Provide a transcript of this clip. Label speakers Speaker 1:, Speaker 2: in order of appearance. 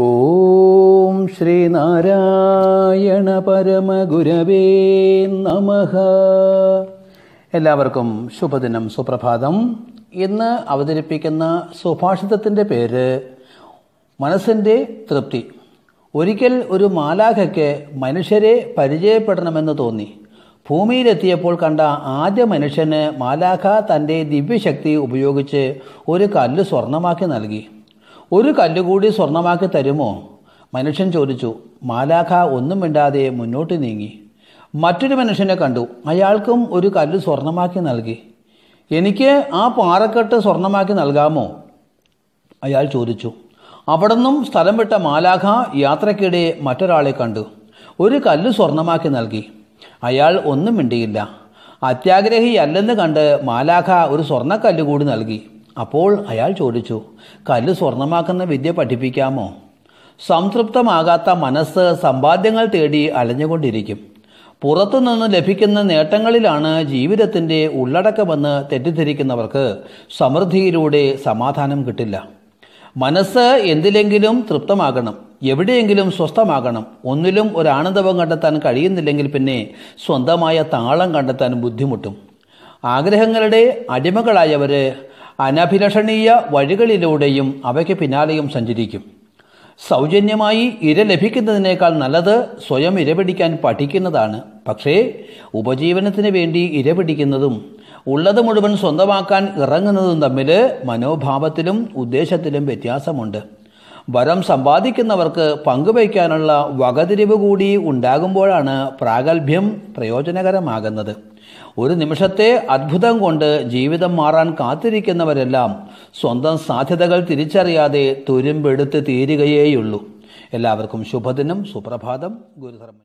Speaker 1: ഓം ശ്രീനാരായണ പരമഗുരവേ നമഃ എല്ലാവർക്കും ശുഭദിനം സുപ്രഭാതം ഇന്ന് അവതരിപ്പിക്കുന്ന സുഭാഷിതത്തിൻ്റെ പേര് മനസ്സിൻ്റെ തൃപ്തി ഒരിക്കൽ ഒരു മാലാഖയ്ക്ക് മനുഷ്യരെ പരിചയപ്പെടണമെന്ന് തോന്നി ഭൂമിയിലെത്തിയപ്പോൾ കണ്ട ആദ്യ മനുഷ്യന് മാലാഖ തൻ്റെ ദിവ്യശക്തി ഉപയോഗിച്ച് ഒരു കല്ല് സ്വർണമാക്കി നൽകി ഒരു കല്ലുകൂടി സ്വർണമാക്കി തരുമോ മനുഷ്യൻ ചോദിച്ചു മാലാഖ ഒന്നും മിണ്ടാതെ മുന്നോട്ട് നീങ്ങി മറ്റൊരു മനുഷ്യനെ കണ്ടു അയാൾക്കും ഒരു കല്ല് സ്വർണമാക്കി നൽകി എനിക്ക് ആ പാറക്കെട്ട് സ്വർണമാക്കി നൽകാമോ അയാൾ ചോദിച്ചു അവിടുന്നും സ്ഥലം വിട്ട മാലാഖ യാത്രക്കിടെ മറ്റൊരാളെ കണ്ടു ഒരു കല്ല് സ്വർണമാക്കി നൽകി അയാൾ ഒന്നും മിണ്ടിയില്ല അത്യാഗ്രഹിയല്ലെന്ന് കണ്ട് മാലാഖ ഒരു സ്വർണ്ണക്കല്ല് കൂടി നൽകി അപ്പോൾ അയാൾ ചോദിച്ചു കല്ല് സ്വർണമാക്കുന്ന വിദ്യ പഠിപ്പിക്കാമോ സംതൃപ്തമാകാത്ത മനസ്സ് സമ്പാദ്യങ്ങൾ തേടി അലഞ്ഞുകൊണ്ടിരിക്കും പുറത്തുനിന്ന് ലഭിക്കുന്ന നേട്ടങ്ങളിലാണ് ജീവിതത്തിൻ്റെ ഉള്ളടക്കമെന്ന് തെറ്റിദ്ധരിക്കുന്നവർക്ക് സമൃദ്ധിയിലൂടെ സമാധാനം കിട്ടില്ല മനസ്സ് എന്തിലെങ്കിലും തൃപ്തമാകണം എവിടെയെങ്കിലും സ്വസ്ഥമാകണം ഒന്നിലും ഒരു കണ്ടെത്താൻ കഴിയുന്നില്ലെങ്കിൽ പിന്നെ സ്വന്തമായ താളം കണ്ടെത്താൻ ബുദ്ധിമുട്ടും ആഗ്രഹങ്ങളുടെ അടിമകളായവർ അനഭിലഷണീയ വഴികളിലൂടെയും അവയ്ക്ക് പിന്നാലെയും സഞ്ചരിക്കും സൗജന്യമായി ഇര ലഭിക്കുന്നതിനേക്കാൾ നല്ലത് സ്വയം ഇരപിടിക്കാൻ പഠിക്കുന്നതാണ് പക്ഷേ ഉപജീവനത്തിന് വേണ്ടി ഇര പിടിക്കുന്നതും ഉള്ളത് മുഴുവൻ സ്വന്തമാക്കാൻ ഇറങ്ങുന്നതും തമ്മിൽ മനോഭാവത്തിലും ഉദ്ദേശത്തിലും വ്യത്യാസമുണ്ട് വരം സമ്പാദിക്കുന്നവർക്ക് പങ്കുവയ്ക്കാനുള്ള വകതിരിവ് കൂടി ഉണ്ടാകുമ്പോഴാണ് പ്രാഗൽഭ്യം പ്രയോജനകരമാകുന്നത് ഒരു നിമിഷത്തെ അത്ഭുതം കൊണ്ട് ജീവിതം മാറാൻ കാത്തിരിക്കുന്നവരെല്ലാം സ്വന്തം സാധ്യതകൾ തിരിച്ചറിയാതെ തുരുമ്പെടുത്ത് തീരുകയേയുള്ളൂ എല്ലാവർക്കും ശുഭദിനം സുപ്രഭാതം ഗുരുധർമ്മ